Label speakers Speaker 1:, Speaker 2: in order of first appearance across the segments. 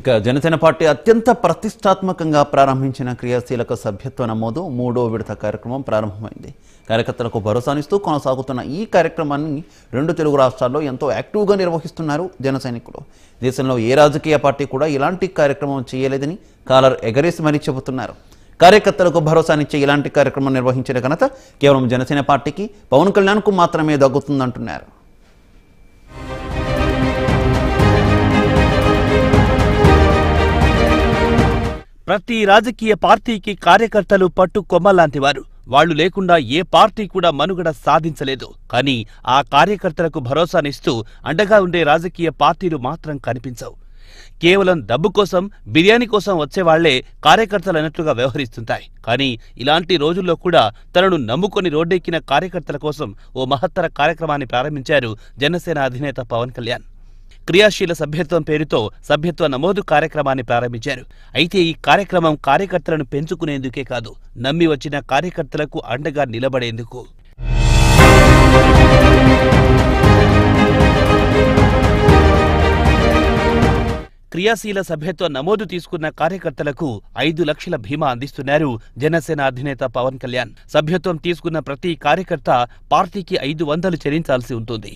Speaker 1: ఇక జనసేన పార్టీ అత్యంత ప్రతిష్టాత్మకంగా ప్రారంభించిన క్రియాశీలక సభ్యత్వ నమోదు మూడో విడత కార్యక్రమం ప్రారంభమైంది కార్యకర్తలకు భరోసానిస్తూ కొనసాగుతున్న ఈ కార్యక్రమాన్ని రెండు తెలుగు రాష్ట్రాల్లో ఎంతో యాక్టివ్గా నిర్వహిస్తున్నారు జన దేశంలో ఏ రాజకీయ పార్టీ కూడా ఇలాంటి కార్యక్రమం చేయలేదని కాలర్ ఎగరేసి మరీ చెబుతున్నారు కార్యకర్తలకు భరోసానిచ్చే ఇలాంటి కార్యక్రమం నిర్వహించిన ఘనత కేవలం జనసేన పార్టీకి పవన్ కళ్యాణ్కు మాత్రమే దగ్గుతుందంటున్నారు ప్రతి రాజకీయ పార్టీకి కార్యకర్తలు పట్టు కొమ్మలాంటివారు వాళ్లు లేకుండా ఏ పార్టీ కూడా మనుగడ సాధించలేదు కానీ ఆ కార్యకర్తలకు భరోసానిస్తూ అండగా ఉండే రాజకీయ పార్టీలు మాత్రం కనిపించవు కేవలం డబ్బు కోసం బిర్యానీ కోసం వచ్చేవాళ్లే అన్నట్లుగా వ్యవహరిస్తుంటాయి కానీ ఇలాంటి రోజుల్లో కూడా తనను నమ్ముకొని రోడ్డెక్కిన కార్యకర్తల కోసం ఓ మహత్తర కార్యక్రమాన్ని ప్రారంభించారు జనసేన అధినేత పవన్ కళ్యాణ్ క్రియాశీల సభ్యత్వం పేరుతో సభ్యత్వ నమోదు కార్యక్రమాన్ని ప్రారంభించారు అయితే ఈ కార్యక్రమం కార్యకర్తలను పెంచుకునేందుకే కాదు నమ్మి వచ్చిన కార్యకర్తలకు అండగా నిలబడేందుకు క్రియాశీల సభ్యత్వ నమోదు తీసుకున్న కార్యకర్తలకు ఐదు లక్షల భీమా అందిస్తున్నారు జనసేన అధినేత పవన్ కళ్యాణ్ సభ్యత్వం తీసుకున్న ప్రతి కార్యకర్త పార్టీకి ఐదు వందలు చెల్లించాల్సి ఉంటుంది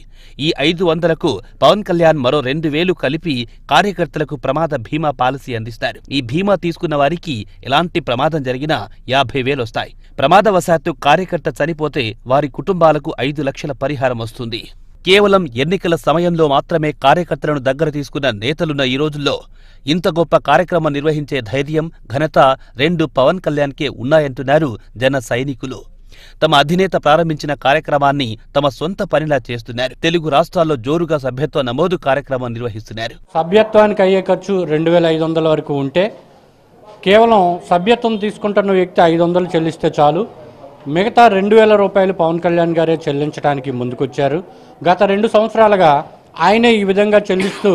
Speaker 1: ఈ ఐదు వందలకు పవన్ కళ్యాణ్ మరో రెండు వేలు కలిపి కార్యకర్తలకు ప్రమాద బీమా పాలసీ అందిస్తారు ఈ బీమా తీసుకున్న వారికి ఎలాంటి ప్రమాదం జరిగినా యాభై వేలు వస్తాయి ప్రమాదవశాత్తు కార్యకర్త చనిపోతే వారి కుటుంబాలకు ఐదు లక్షల పరిహారం వస్తుంది కేవలం ఎన్నికల సమయంలో మాత్రమే కార్యకర్తలను దగ్గర తీసుకున్న నేతలున్న ఈ రోజుల్లో ఇంత గొప్ప కార్యక్రమం నిర్వహించే ధైర్యం ఘనత రెండు పవన్ కళ్యాణ్కే ఉన్నాయంటున్నారు జన సైనికులు తమ అధినేత ప్రారంభించిన కార్యక్రమాన్ని తమ సొంత పనిలా చేస్తున్నారు తెలుగు రాష్ట్రాల్లో జోరుగా సభ్యత్వ నమోదు కార్యక్రమం నిర్వహిస్తున్నారు సభ్యత్వానికి
Speaker 2: అయ్యే ఖర్చు రెండు వేల ఐదు వందల వరకు ఉంటే కేవలం సభ్యత్వం తీసుకుంటున్న వ్యక్తి ఐదు వందలు చెల్లిస్తే చాలు మిగతా రెండు వేల రూపాయలు పవన్ కళ్యాణ్ గారే చెల్లించడానికి ముందుకొచ్చారు గత రెండు సంవత్సరాలుగా ఆయనే ఈ విధంగా చెల్లిస్తూ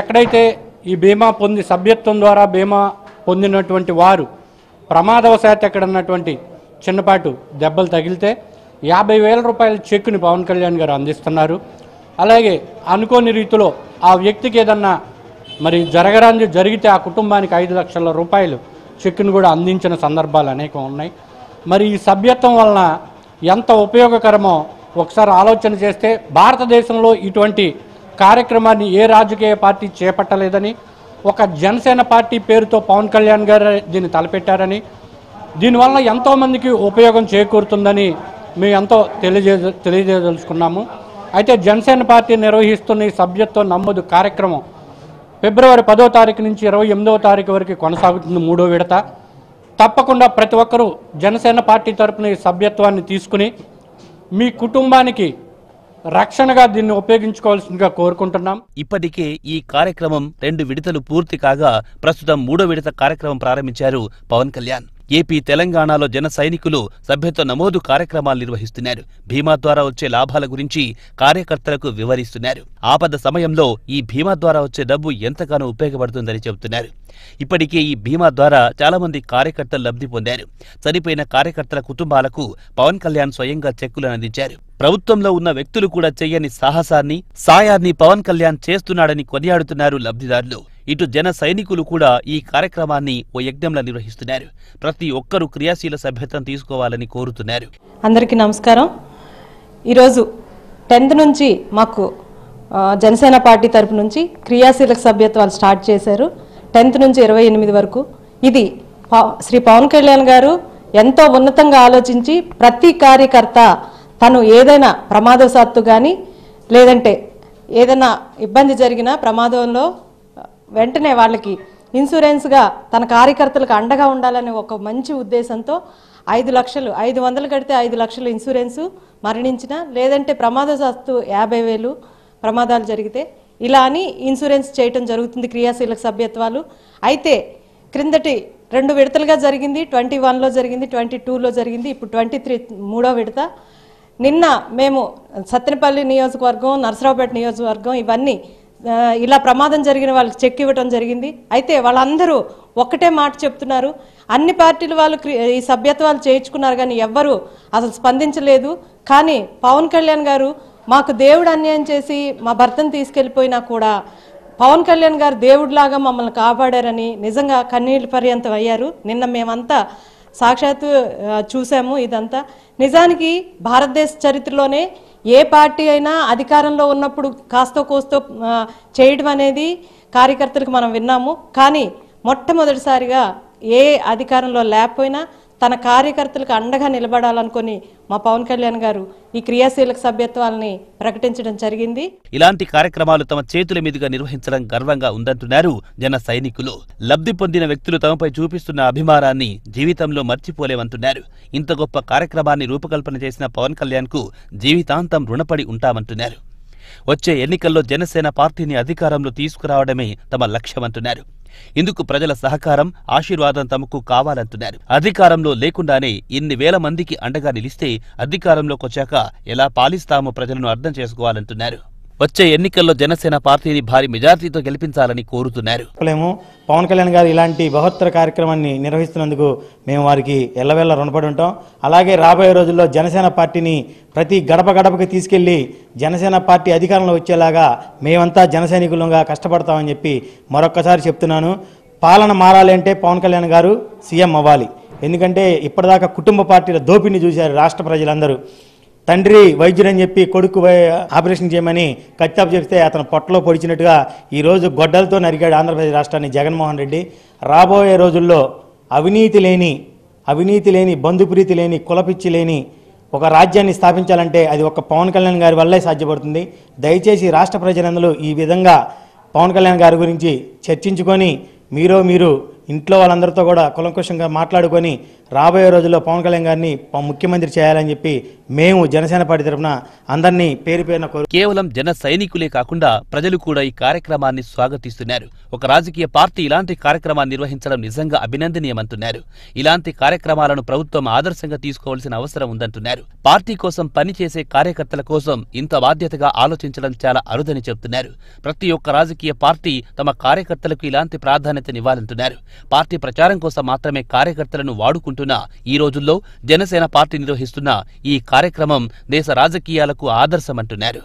Speaker 2: ఎక్కడైతే ఈ బీమా పొంది సభ్యత్వం ద్వారా బీమా పొందినటువంటి వారు ప్రమాదవశాత్ ఎక్కడన్నటువంటి చిన్నపాటు దెబ్బలు తగిలితే యాభై వేల రూపాయల చెక్ని పవన్ కళ్యాణ్ గారు అందిస్తున్నారు అలాగే అనుకోని రీతిలో ఆ వ్యక్తికి ఏదన్నా మరి జరగరాంది జరిగితే ఆ కుటుంబానికి ఐదు లక్షల రూపాయలు చెక్కును కూడా అందించిన సందర్భాలు అనేకం ఉన్నాయి మరి ఈ సభ్యత్వం వలన ఎంత ఉపయోగకరమో ఒకసారి ఆలోచన చేస్తే భారతదేశంలో ఇటువంటి కార్యక్రమాన్ని ఏ రాజకీయ పార్టీ చేపట్టలేదని ఒక జనసేన పార్టీ పేరుతో పవన్ కళ్యాణ్ గారు దీన్ని తలపెట్టారని దీనివల్ల ఎంతోమందికి ఉపయోగం చేకూరుతుందని మేము ఎంతో తెలియజే తెలియజేయదలుచుకున్నాము అయితే జనసేన పార్టీ నిర్వహిస్తున్న ఈ సభ్యత్వ నమోదు కార్యక్రమం ఫిబ్రవరి పదో తారీఖు నుంచి ఇరవై ఎనిమిదవ తారీఖు వరకు కొనసాగుతుంది మూడో విడత తప్పకుండా ప్రతి ఒక్కరూ జనసేన పార్టీ తరపున సభ్యత్వాన్ని తీసుకుని మీ కుటుంబానికి
Speaker 1: రక్షణగా దీన్ని ఉపయోగించుకోవాల్సిందిగా కోరుకుంటున్నాం ఇప్పటికే ఈ కార్యక్రమం రెండు విడతలు పూర్తి కాగా ప్రస్తుతం మూడో విడత కార్యక్రమం ప్రారంభించారు పవన్ కళ్యాణ్ ఏపీ తెలంగాణలో జన సైనికులు సభ్యత్వ నమోదు కార్యక్రమాలు నిర్వహిస్తున్నారు భీమా ద్వారా వచ్చే లాభాల గురించి కార్యకర్తలకు వివరిస్తున్నారు ఆపద సమయంలో ఈ భీమా ద్వారా వచ్చే డబ్బు ఎంతగానో ఉపయోగపడుతుందని చెబుతున్నారు ఇప్పటికే ఈ భీమా ద్వారా చాలా మంది కార్యకర్తలు లబ్ధి పొందారు చనిపోయిన కార్యకర్తల కుటుంబాలకు పవన్ కళ్యాణ్ స్వయంగా చెక్కులను అందించారు ప్రభుత్వంలో ఉన్న వ్యక్తులు కూడా చేయని సాహసాన్ని సాయాన్ని పవన్ కళ్యాణ్ చేస్తున్నాడని కొనియాడుతున్నారు లబ్ధిదారులు ఇటు జన సైనికులు కూడా ఈ కార్యక్రమాన్ని ఓ యజ్ఞంలో నిర్వహిస్తున్నారు ప్రతి ఒక్కరూ క్రియాశీల సభ్యత్వం తీసుకోవాలని కోరుతున్నారు
Speaker 3: అందరికీ నమస్కారం ఈరోజు టెన్త్ నుంచి మాకు జనసేన పార్టీ తరపు నుంచి క్రియాశీల సభ్యత్వాలు స్టార్ట్ చేశారు టెన్త్ నుంచి ఇరవై ఎనిమిది వరకు ఇది శ్రీ పవన్ కళ్యాణ్ గారు ఎంతో ఉన్నతంగా ఆలోచించి ప్రతి కార్యకర్త తను ఏదైనా ప్రమాదవశాత్తు కానీ లేదంటే ఏదైనా ఇబ్బంది జరిగినా ప్రమాదంలో వెంటనే వాళ్ళకి ఇన్సూరెన్స్గా తన కార్యకర్తలకు అండగా ఉండాలనే ఒక మంచి ఉద్దేశంతో ఐదు లక్షలు ఐదు వందలు కడితే ఐదు లక్షలు ఇన్సూరెన్సు మరణించిన లేదంటే ప్రమాదశాస్తు యాభై వేలు ప్రమాదాలు జరిగితే ఇలా అని ఇన్సూరెన్స్ చేయటం జరుగుతుంది క్రియాశీలక సభ్యత్వాలు అయితే క్రిందటి రెండు విడతలుగా జరిగింది ట్వంటీ వన్లో జరిగింది ట్వంటీ టూలో జరిగింది ఇప్పుడు ట్వంటీ త్రీ మూడో విడత నిన్న మేము సత్తెనపల్లి నియోజకవర్గం నర్సరావుపేట నియోజకవర్గం ఇవన్నీ ఇలా ప్రమాదం జరిగిన వాళ్ళకి చెక్ ఇవ్వటం జరిగింది అయితే వాళ్ళందరూ ఒక్కటే మాట చెప్తున్నారు అన్ని పార్టీలు వాళ్ళు ఈ సభ్యత్వాలు చేయించుకున్నారు కానీ ఎవ్వరూ అసలు స్పందించలేదు కానీ పవన్ కళ్యాణ్ గారు మాకు దేవుడు అన్యాయం చేసి మా భర్తను తీసుకెళ్ళిపోయినా కూడా పవన్ కళ్యాణ్ గారు దేవుడిలాగా మమ్మల్ని కాపాడారని నిజంగా కన్నీళ్ళు పర్యంతం అయ్యారు నిన్న మేమంతా సాక్షాత్తు చూసాము ఇదంతా నిజానికి భారతదేశ చరిత్రలోనే ఏ పార్టీ అయినా అధికారంలో ఉన్నప్పుడు కాస్తో కోస్తో చేయడం అనేది కార్యకర్తలకు మనం విన్నాము కానీ మొట్టమొదటిసారిగా ఏ అధికారంలో లేకపోయినా తన కార్యకర్తలకు అండగా నిలబడాలనుకుని మా పవన్ కళ్యాణ్ గారు ఈ క్రియాశీలక సభ్యత్వాలని ప్రకటించడం జరిగింది
Speaker 1: ఇలాంటి కార్యక్రమాలు తమ చేతుల మీదుగా నిర్వహించడం గర్వంగా ఉందంటున్నారు జన సైనికులు లబ్ధి పొందిన వ్యక్తులు తమపై చూపిస్తున్న అభిమానాన్ని జీవితంలో మర్చిపోలేమంటున్నారు ఇంత గొప్ప కార్యక్రమాన్ని రూపకల్పన చేసిన పవన్ కళ్యాణ్ జీవితాంతం రుణపడి ఉంటామంటున్నారు వచ్చే ఎన్నికల్లో జనసేన పార్టీని అధికారంలో తీసుకురావడమే తమ లక్ష్యమంటున్నారు ఇందుకు ప్రజల సహకారం ఆశీర్వాదం తమకు కావాలంటున్నారు అధికారంలో లేకుండానే ఇన్ని వేల మందికి అండగా నిలిస్తే అధికారంలోకి వచ్చాక ఎలా పాలిస్తామో ప్రజలను అర్థం చేసుకోవాలంటున్నారు వచ్చే ఎన్నికల్లో జనసేన పార్టీని భారీ మెజార్టీతో గెలిపించాలని కోరుతున్నారు
Speaker 4: పవన్ కళ్యాణ్ గారు ఇలాంటి బహోత్తర కార్యక్రమాన్ని నిర్వహిస్తున్నందుకు మేము వారికి ఎల్లవేళ రుణపడి ఉంటాం అలాగే రాబోయే రోజుల్లో జనసేన పార్టీని ప్రతి గడప గడపకి తీసుకెళ్లి జనసేన పార్టీ అధికారంలో వచ్చేలాగా మేమంతా జనసైనికులంగా కష్టపడతామని చెప్పి మరొక్కసారి చెప్తున్నాను పాలన మారాలి అంటే పవన్ కళ్యాణ్ గారు సీఎం అవ్వాలి ఎందుకంటే ఇప్పటిదాకా కుటుంబ పార్టీల దోపిడిని చూశారు రాష్ట్ర ప్రజలందరూ తండ్రి వైద్యుడని చెప్పి కొడుకు ఆపరేషన్ చేయమని కత్తాపు చెప్తే అతను పొట్టలో పొడిచినట్టుగా ఈరోజు గొడ్డలతో నరిగాడు ఆంధ్రప్రదేశ్ రాష్ట్రాన్ని జగన్మోహన్ రెడ్డి రాబోయే రోజుల్లో అవినీతి లేని అవినీతి లేని బంధుప్రీతి లేని కులపిచ్చి లేని ఒక రాజ్యాన్ని స్థాపించాలంటే అది ఒక పవన్ కళ్యాణ్ గారి వల్లే సాధ్యపడుతుంది దయచేసి రాష్ట్ర ప్రజలందరూ ఈ విధంగా పవన్ కళ్యాణ్ గారి గురించి చర్చించుకొని మీరు మీరు ఇంట్లో వాళ్ళందరితో కూడా కులంకుశంగా మాట్లాడుకొని రాబోయే రోజుల్లో పవన్ కళ్యాణ్ గారిని ముఖ్యమంత్రి చేయాలని చెప్పి మేము జనసేన పార్టీ తరఫున అందరినీ పేరు పేరున
Speaker 1: కేవలం జన సైనికులే కాకుండా ప్రజలు కూడా ఈ కార్యక్రమాన్ని స్వాగతిస్తున్నారు ఒక రాజకీయ పార్టీ ఇలాంటి కార్యక్రమాన్ని నిర్వహించడం నిజంగా అభినందనీయమంటున్నారు ఇలాంటి కార్యక్రమాలను ప్రభుత్వం ఆదర్శంగా తీసుకోవాల్సిన అవసరం ఉందంటున్నారు పార్టీ కోసం పనిచేసే కార్యకర్తల కోసం ఇంత బాధ్యతగా ఆలోచించడం చాలా అరుదని చెబుతున్నారు ప్రతి ఒక్క రాజకీయ పార్టీ తమ కార్యకర్తలకు ఇలాంటి ప్రాధాన్యతనివ్వాలంటున్నారు పార్టీ ప్రచారం కోసం మాత్రమే కార్యకర్తలను వాడుకుంటున్నారు అంటున్న ఈ రోజుల్లో జనసేన పార్టీ నిర్వహిస్తున్న ఈ కార్యక్రమం దేశ రాజకీయాలకు ఆదర్శమంటున్నారు